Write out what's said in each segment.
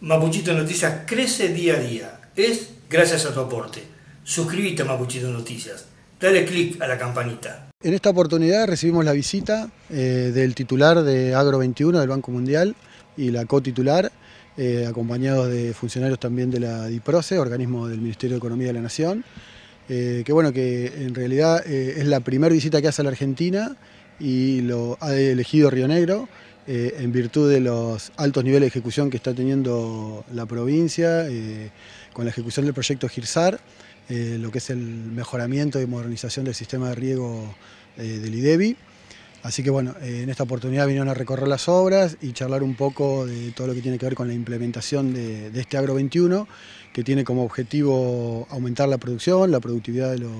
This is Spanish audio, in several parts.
Mapuchito Noticias crece día a día. Es gracias a tu aporte. Suscríbete a Mapuchito Noticias. Dale click a la campanita. En esta oportunidad recibimos la visita eh, del titular de Agro 21 del Banco Mundial y la cotitular, titular eh, acompañados de funcionarios también de la DIPROCE, organismo del Ministerio de Economía de la Nación. Eh, que bueno, que en realidad es la primera visita que hace a la Argentina y lo ha elegido Río Negro eh, en virtud de los altos niveles de ejecución que está teniendo la provincia, eh, con la ejecución del proyecto GIRSAR, eh, lo que es el mejoramiento y modernización del sistema de riego del IDEBI. Así que bueno, en esta oportunidad vinieron a recorrer las obras y charlar un poco de todo lo que tiene que ver con la implementación de, de este Agro 21, que tiene como objetivo aumentar la producción, la productividad de los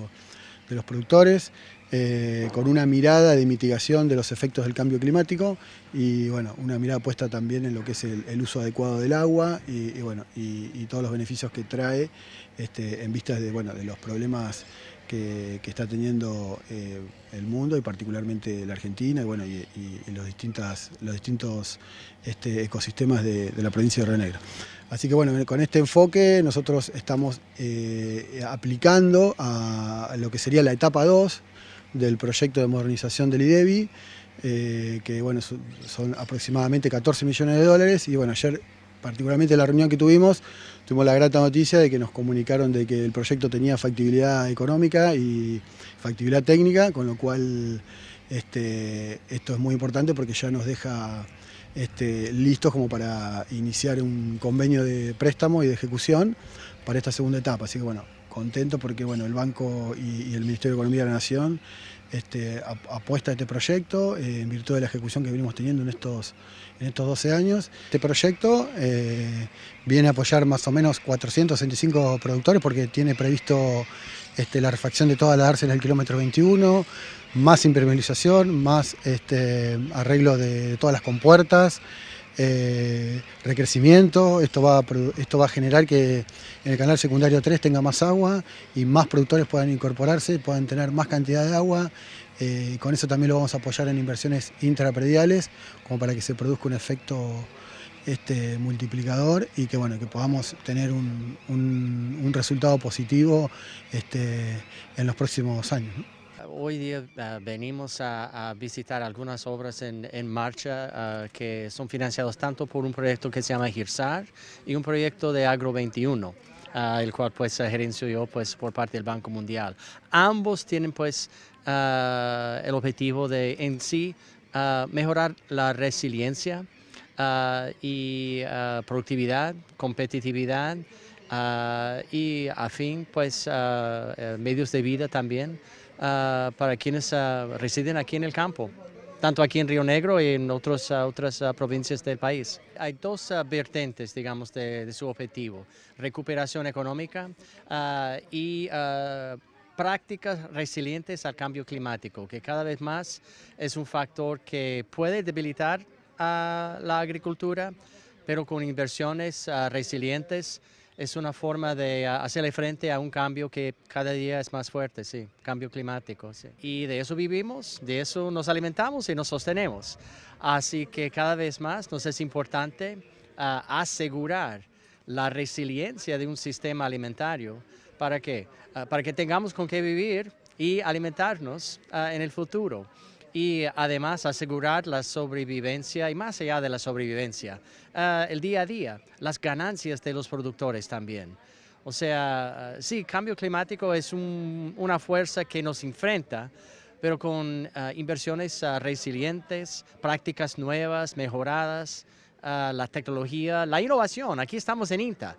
de los productores, eh, con una mirada de mitigación de los efectos del cambio climático y bueno, una mirada puesta también en lo que es el, uso adecuado del agua y, bueno, y, todos los beneficios que trae este, en vista de, de los problemas que, está teniendo eh, el mundo y particularmente la Argentina y bueno, y, los, distintas, los distintos este, ecosistemas de la provincia de Río Negro. Así que bueno, con este enfoque nosotros estamos eh, aplicando a lo que sería la etapa 2 del proyecto de modernización del IDEBI, eh, que bueno, son aproximadamente 14 millones de dólares y bueno, ayer particularmente la reunión que tuvimos, tuvimos la grata noticia de que nos comunicaron de que el proyecto tenía factibilidad económica y factibilidad técnica, con lo cual este, esto es muy importante porque ya nos deja este, listos como para iniciar un convenio de préstamo y de ejecución para esta segunda etapa. Así que bueno, contento porque bueno, el Banco y, el Ministerio de Economía de la Nación este, apuesta a este proyecto eh, en virtud de la ejecución que venimos teniendo en estos, en estos 12 años. Este proyecto eh, viene a apoyar más o menos 465 productores porque tiene previsto este, la refacción de toda la en del kilómetro 21, más impermeabilización, más este, arreglo de, todas las compuertas, eh, recrecimiento, esto va, a, esto va a generar que en el canal secundario 3 tenga más agua y más productores puedan incorporarse, puedan tener más cantidad de agua, eh, con eso también lo vamos a apoyar en inversiones intraprediales, como para que se produzca un efecto este, multiplicador y que bueno, que podamos tener un, resultado positivo este, en los próximos años. Hoy día ah, venimos a, visitar algunas obras en, marcha ah, que son financiadas tanto por un proyecto que se llama GIRSAR y un proyecto de Agro 21. Ah, el cual pues gerencio yo pues por parte del Banco Mundial. Ambos tienen pues el objetivo de en sí mejorar la resiliencia Ah, y ah, productividad, competitividad ah, y a fin pues eh, medios de vida también para quienes residen aquí en el campo tanto aquí en Río Negro y en otras provincias del país. Hay dos vertientes vertentes, digamos, de, su objetivo, recuperación económica y prácticas resilientes al cambio climático, que cada vez más es un factor que puede debilitar a la agricultura, pero con inversiones ah, resilientes es una forma de ah, hacerle frente a un cambio que cada día es más fuerte, sí, cambio climático. Y de eso vivimos, de eso nos alimentamos y nos sostenemos. Así que cada vez más nos es importante ah, asegurar la resiliencia de un sistema alimentario. ¿Para qué? para que tengamos con qué vivir y alimentarnos en el futuro y además asegurar la sobrevivencia y más allá de la sobrevivencia, eh, el día a día, las ganancias de los productores también. O sea, eh, sí, cambio climático es una fuerza que nos enfrenta, pero con eh, inversiones resilientes, prácticas nuevas, mejoradas, la tecnología, la innovación. Aquí estamos en INTA.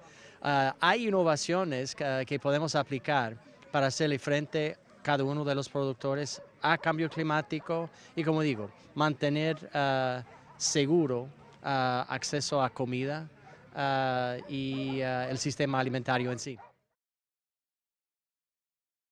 hay innovaciones que podemos aplicar para hacerle frente cada uno de los productores a cambio climático y como digo, mantener ah, seguro ah, acceso a comida ah, y el sistema alimentario en sí.